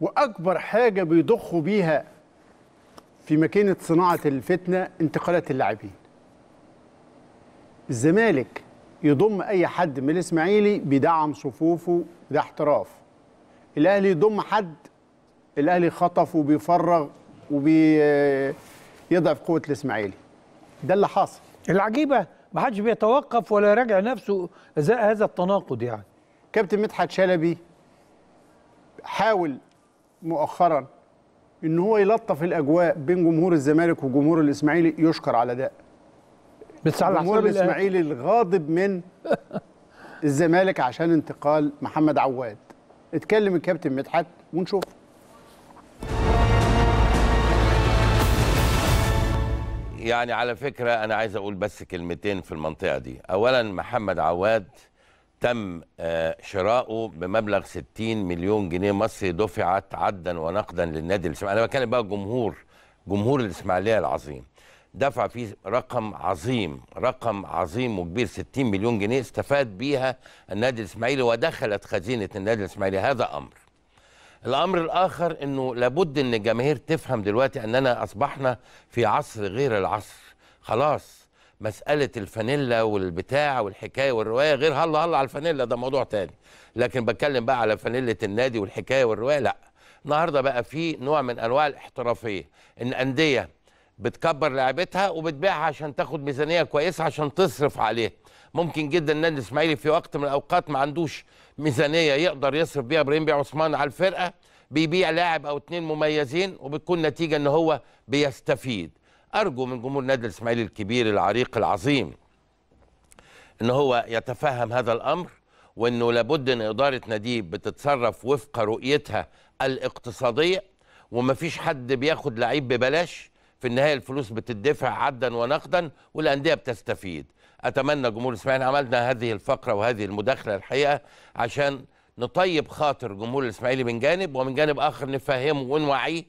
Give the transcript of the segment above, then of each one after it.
واكبر حاجه بيضخوا بيها في ماكينه صناعه الفتنه انتقالات اللاعبين الزمالك يضم اي حد من الاسماعيلي بيدعم صفوفه ده احتراف الاهلي يضم حد الاهلي خطف وبيفرغ وبيضعف قوه الاسماعيلي ده اللي حاصل العجيبه ما حدش بيتوقف ولا يراجع نفسه ازاء هذا التناقض يعني كابتن مدحت شلبي حاول مؤخرا ان هو يلطف الاجواء بين جمهور الزمالك وجمهور الاسماعيلي يشكر على ده بس على جمهور الاسماعيلي الغاضب من الزمالك عشان انتقال محمد عواد اتكلم الكابتن مدحت ونشوف يعني على فكره انا عايز اقول بس كلمتين في المنطقه دي اولا محمد عواد تم آه، شراؤه بمبلغ 60 مليون جنيه مصري دفعت عدا ونقدا للنادي الاسماعيلي انا بتكلم بقى جمهور جمهور الاسماعيليه العظيم دفع فيه رقم عظيم رقم عظيم وكبير 60 مليون جنيه استفاد بيها النادي الاسماعيلي ودخلت خزينه النادي الاسماعيلي هذا امر الامر الاخر انه لابد ان الجماهير تفهم دلوقتي اننا اصبحنا في عصر غير العصر خلاص مساله الفانيلا والبتاع والحكايه والروايه غير هلا هلا على الفانيلا ده موضوع تاني لكن بتكلم بقى على فانيله النادي والحكايه والروايه لا النهارده بقى في نوع من انواع الاحترافيه ان انديه بتكبر لعبتها وبتبيعها عشان تاخد ميزانيه كويسه عشان تصرف عليها ممكن جدا النادي الاسماعيلي في وقت من الاوقات ما عندوش ميزانيه يقدر يصرف بيها ابراهيم بيع عثمان على الفرقه بيبيع لاعب او اتنين مميزين وبتكون نتيجه ان هو بيستفيد أرجو من جمهور نادي الإسماعيلي الكبير العريق العظيم إن هو يتفهم هذا الأمر وإنه لابد إن إدارة ناديه بتتصرف وفق رؤيتها الاقتصادية ومفيش حد بياخد لعيب ببلاش في النهاية الفلوس بتدفع عدا ونقدا والأندية بتستفيد أتمنى جمهور الإسماعيلي عملنا هذه الفقرة وهذه المداخلة الحقيقة عشان نطيب خاطر جمهور الإسماعيلي من جانب ومن جانب آخر نفهمه ونوعيه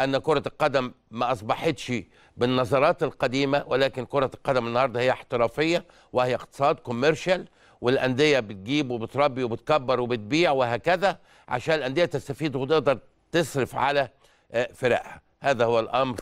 أن كرة القدم ما أصبحتش بالنظرات القديمه ولكن كره القدم النهارده هي احترافيه وهي اقتصاد كوميرشال والانديه بتجيب وبتربي وبتكبر وبتبيع وهكذا عشان الانديه تستفيد وتقدر تصرف على آه، فرقها هذا هو الامر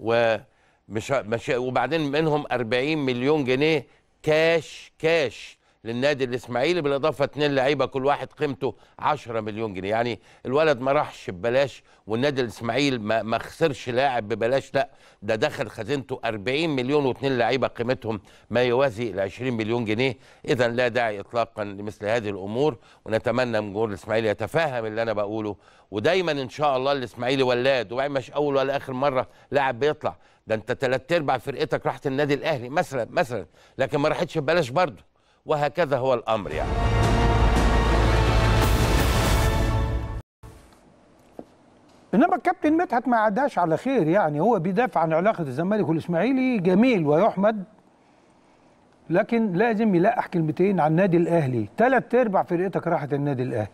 ومش وبعدين منهم 40 مليون جنيه كاش كاش للنادي الاسماعيلي بالاضافه اثنين لعيبه كل واحد قيمته 10 مليون جنيه يعني الولد ما راحش ببلاش والنادي الاسماعيلي ما, ما خسرش لاعب ببلاش لا ده دخل خزينته 40 مليون واثنين لعيبه قيمتهم ما يوازي ال 20 مليون جنيه اذا لا داعي اطلاقا لمثل هذه الامور ونتمنى من جمهور الاسماعيلي يتفاهم اللي انا بقوله ودايما ان شاء الله الاسماعيلي ولاد وبعدين مش اول ولا اخر مره لاعب بيطلع ده انت ثلاث ارباع فرقتك راحت النادي الاهلي مثلا مثلا لكن ما راحتش ببلاش برضه وهكذا هو الأمر يعني انما الكابتن مدحت ما عداش على خير يعني هو بيدافع عن علاقه الزمالك والاسماعيلي جميل ويحمد لكن لازم يلقح كلمتين عن النادي الاهلي ثلاث ارباع فرقتك راحت النادي الاهلي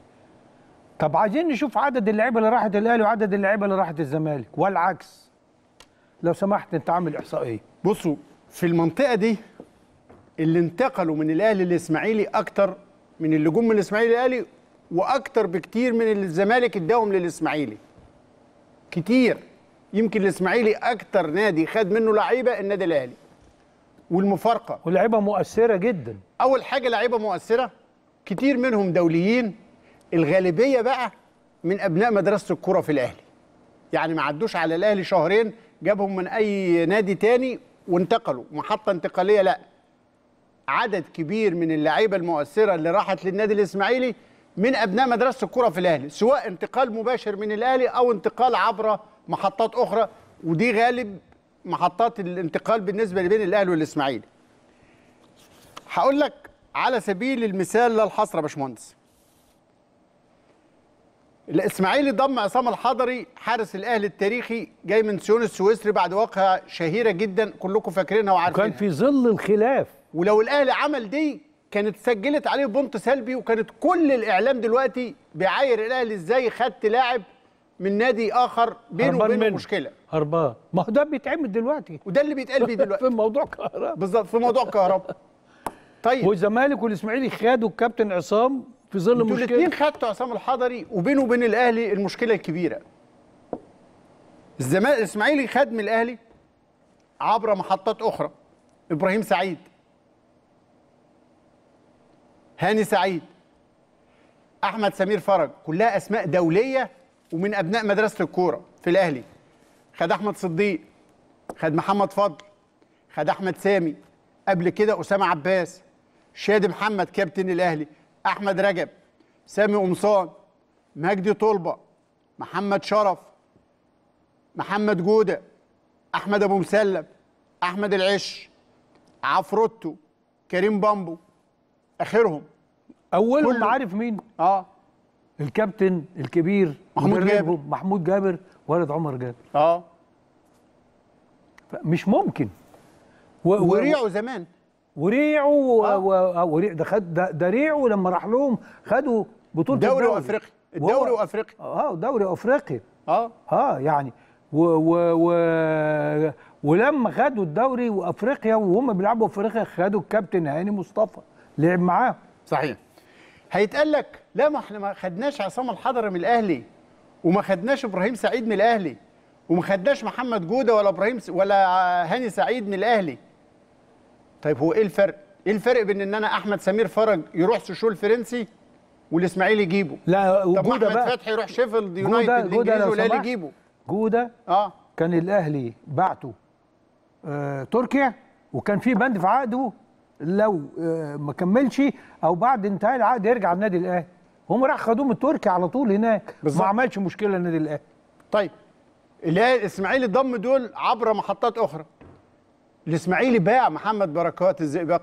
طب عايزين نشوف عدد اللعيبه اللي راحت الاهلي وعدد اللعيبه اللي راحت الزمالك والعكس لو سمحت انت عامل احصائيه بصوا في المنطقه دي اللي انتقلوا من الاهلي للاسماعيلي اكتر من اللي جم من الاسماعيلي للاهلي واكتر بكتير من اللي الزمالك اداهم للاسماعيلي كتير يمكن الاسماعيلي اكتر نادي خد منه لعيبه النادي الاهلي والمفارقه ولعيبه مؤثره جدا اول حاجه لعيبه مؤثره كتير منهم دوليين الغالبيه بقى من ابناء مدرسه الكره في الاهلي يعني ما عدوش على الاهلي شهرين جابهم من اي نادي تاني وانتقلوا محطه انتقاليه لا عدد كبير من اللعيبه المؤثره اللي راحت للنادي الاسماعيلي من ابناء مدرسه الكره في الاهلي سواء انتقال مباشر من الاهلي او انتقال عبر محطات اخرى ودي غالب محطات الانتقال بالنسبه بين الاهلي والاسماعيلي هقول لك على سبيل المثال لا الحصر يا باشمهندس الاسماعيلي ضم عصام الحضري حارس الاهلي التاريخي جاي من سيون السويسري بعد واقعه شهيره جدا كلكم فاكرينها وعارفينها وكان في ظل الخلاف ولو الاهلي عمل دي كانت سجلت عليه بونت سلبي وكانت كل الاعلام دلوقتي بيعاير الاهلي ازاي خدت لاعب من نادي اخر بينه وبينه مشكله هربان ما هو ده بيتعمل دلوقتي وده اللي بيتقال بيه دلوقتي في موضوع كهرباء بالظبط في موضوع كهرباء طيب والزمالك والاسماعيلي خدوا الكابتن عصام في ظل مشكله الاثنين خدتوا عصام الحضري وبينه وبين الاهلي المشكله الكبيره الزمالك الاسماعيلي خد من الاهلي عبر محطات اخرى ابراهيم سعيد هاني سعيد احمد سمير فرج كلها اسماء دوليه ومن ابناء مدرسه الكوره في الاهلي خد احمد صديق خد محمد فضل خد احمد سامي قبل كده اسامه عباس شادي محمد كابتن الاهلي احمد رجب سامي قمصان مجدي طلبه محمد شرف محمد جوده احمد ابو مسلم احمد العش عفروتو كريم بامبو اخرهم اولهم عارف مين اه الكابتن الكبير محمود جابر محمود جابر ولد عمر جابر اه مش ممكن و... زمان وريعه آه. و... آه، ده خد ده, ده ريعه لما راح لهم خدوا بطوله دوري افريقي الدوري وافريقي اه دوري افريقي اه اه يعني و و و ولما خدوا الدوري وافريقيا وهم بيلعبوا افريقيا خدوا الكابتن هاني مصطفى لعب معاهم صحيح هيتقال لك لا ما احنا ما خدناش عصام الحضري من الاهلي وما خدناش ابراهيم سعيد من الاهلي وما خدناش محمد جوده ولا ابراهيم س... ولا هاني سعيد من الاهلي طيب هو ايه الفرق ايه الفرق بين ان انا احمد سمير فرج يروح سوشو الفرنسي والاسماعيلي يجيبه لا طب جودة بقى. فتحي يروح شيفيلد يونايتد الانجليزي والاهلي يجيبه جوده اه كان الاهلي بعته آه، تركيا وكان في بند في عقده لو آه، ما كملش او بعد انتهاء العقد يرجع النادي الاهلي هم راح خدوه من تركيا على طول هناك بالزبط. ما عملش مشكله النادي الاهلي طيب الاهلي الاسماعيلي ضم دول عبر محطات اخرى الاسماعيلي باع محمد بركات الزئبقي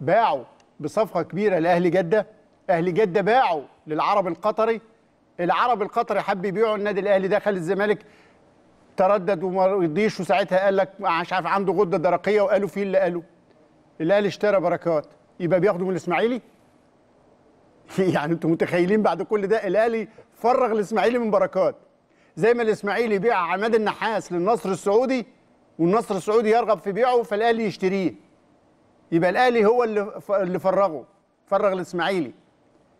باعه بصفقه كبيره لاهلي جده اهلي جده باعه للعرب القطري العرب القطري حب يبيعوا النادي الاهلي دخل الزمالك تردد وما رضيش وساعتها قال لك مش عارف عنده غده درقيه وقالوا فيه اللي قالوا الاهلي اشترى بركات يبقى بياخده من الاسماعيلي يعني انتم متخيلين بعد كل ده الاهلي فرغ الاسماعيلي من بركات زي ما الاسماعيلي بيع عماد النحاس للنصر السعودي والنصر السعودي يرغب في بيعه فالاهلي يشتريه يبقى الاهلي هو اللي اللي فرغه فرغ الاسماعيلي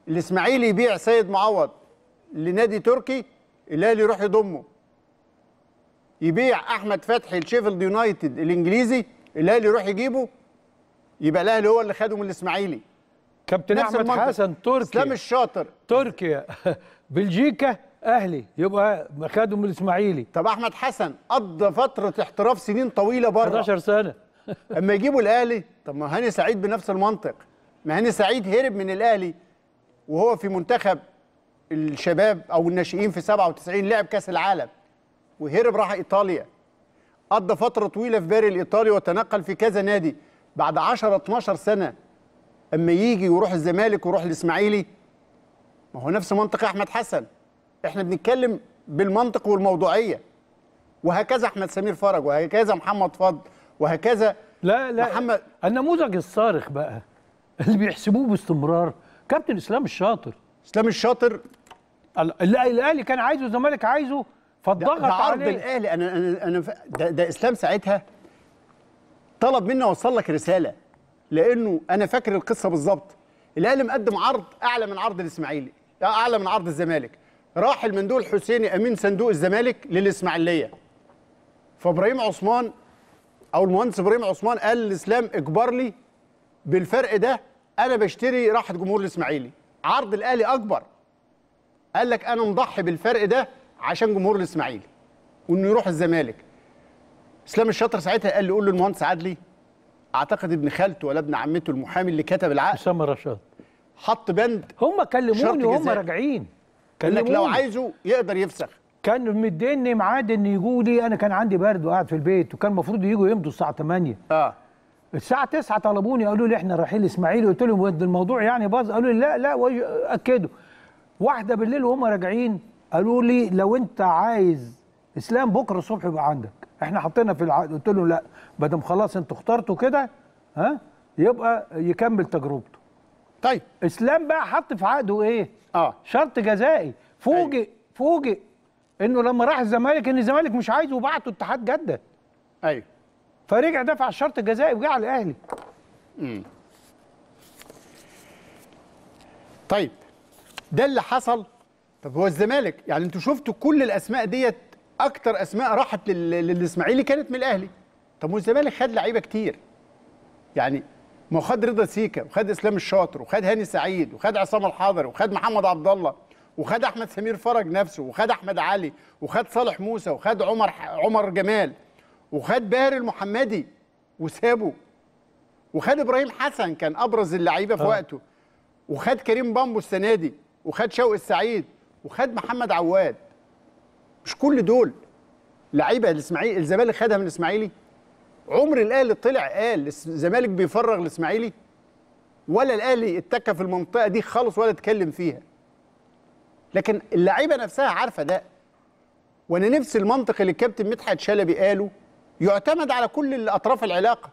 الاسماعيلي يبيع سيد معوض لنادي تركي الاهلي يروح يضمه يبيع احمد فتحي لشيفيلد يونايتد الانجليزي الاهلي يروح يجيبه يبقى الاهلي هو اللي خده من الاسماعيلي كابتن احمد المنطقة. حسن تركي اسلام الشاطر تركيا بلجيكا اهلي يبقى خده من الاسماعيلي طب احمد حسن قضى فتره احتراف سنين طويله بره 11 سنه اما يجيبوا الاهلي طب ما هاني سعيد بنفس المنطق ما هاني سعيد هرب من الاهلي وهو في منتخب الشباب او الناشئين في 97 لعب كاس العالم وهرب راح إيطاليا قضى فترة طويلة في باري الإيطالي وتنقل في كذا نادي بعد 10 12 سنة أما يجي ويروح الزمالك ويروح الإسماعيلي ما هو نفس منطق أحمد حسن إحنا بنتكلم بالمنطق والموضوعية وهكذا أحمد سمير فرج وهكذا محمد فضل وهكذا لا لا محمد النموذج الصارخ بقى اللي بيحسبوه باستمرار كابتن اسلام الشاطر اسلام الشاطر الاهلي كان عايزه الزمالك عايزه فالضغط ده, عرض الاهلي انا انا انا ده, ده اسلام ساعتها طلب مني اوصل لك رساله لانه انا فاكر القصه بالظبط الاهلي مقدم عرض اعلى من عرض الاسماعيلي اعلى من عرض الزمالك راح المندوب حسيني امين صندوق الزمالك للاسماعيليه فابراهيم عثمان او المهندس ابراهيم عثمان قال لاسلام اجبر لي بالفرق ده انا بشتري راحه جمهور الاسماعيلي عرض الاهلي اكبر قال لك انا مضحي بالفرق ده عشان جمهور الاسماعيلي وانه يروح الزمالك اسلام الشاطر ساعتها قال لي قول للمهندس عدلي اعتقد ابن خالته ولا ابن عمته المحامي اللي كتب العقد اسامه رشاد حط بند هم كلموني وهم راجعين قال لك لو عايزه يقدر يفسخ كان مديني ميعاد ان يجوا لي انا كان عندي برد وقاعد في البيت وكان المفروض يجوا يمضوا الساعه 8 اه الساعه 9 طلبوني قالوا لي احنا رايحين الاسماعيلي قلت لهم الموضوع يعني باظ قالوا لي لا لا اكدوا واحده بالليل وهم راجعين قالوا لي لو انت عايز اسلام بكره الصبح يبقى عندك احنا حطينا في العقد قلت لهم لا ما دام خلاص انتوا اخترتوا كده ها يبقى يكمل تجربته طيب اسلام بقى حط في عقده ايه اه شرط جزائي فوجئ أيوة. فوجئ انه لما راح الزمالك ان الزمالك مش عايزه وبعته اتحاد جده ايوه فرجع دفع الشرط الجزائي وجه على الاهلي امم طيب ده اللي حصل طب هو الزمالك يعني انتوا شفتوا كل الاسماء ديت اكتر اسماء راحت للاسماعيلي كانت من الاهلي طب والزمالك خد لعيبه كتير يعني ما خد رضا سيكا وخد اسلام الشاطر وخد هاني سعيد وخد عصام الحضري وخد محمد عبد الله وخد احمد سمير فرج نفسه وخد احمد علي وخد صالح موسى وخد عمر عمر جمال وخد باهر المحمدي وسابه وخد ابراهيم حسن كان ابرز اللعيبه في أه. وقته وخد كريم بامبو السنه دي وخد شوقي السعيد وخد محمد عواد مش كل دول لعيبه الاسماعيلي الزمالك خدها من الاسماعيلي عمر الاهلي طلع قال الزمالك بيفرغ الاسماعيلي ولا الاهلي اتكى في المنطقه دي خالص ولا اتكلم فيها لكن اللعيبه نفسها عارفه ده وانا نفس المنطق اللي الكابتن مدحت شلبي قاله يعتمد على كل الاطراف العلاقه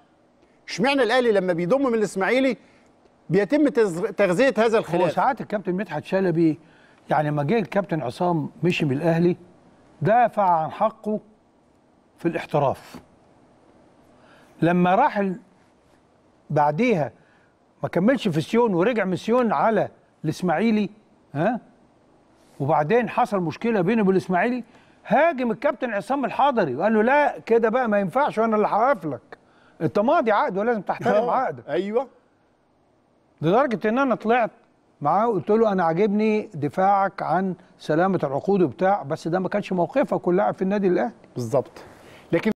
اشمعنى الاهلي لما بيضم من الاسماعيلي بيتم تغذيه هذا الخلاف هو ساعات الكابتن مدحت شلبي يعني لما جه الكابتن عصام مشي من الاهلي دافع عن حقه في الاحتراف لما راح بعديها ما كملش في سيون ورجع من سيون على الاسماعيلي ها وبعدين حصل مشكله بينه الاسماعيلي هاجم الكابتن عصام الحضري وقال له لا كده بقى ما ينفعش وانا اللي هقف لك انت ماضي عقد ولازم تحترم آه، عقدك ايوه لدرجه ان انا طلعت معاه قلت له انا عاجبني دفاعك عن سلامه العقود وبتاع بس ده ما كانش موقفك كلاعب في النادي الاهلي بالظبط لكن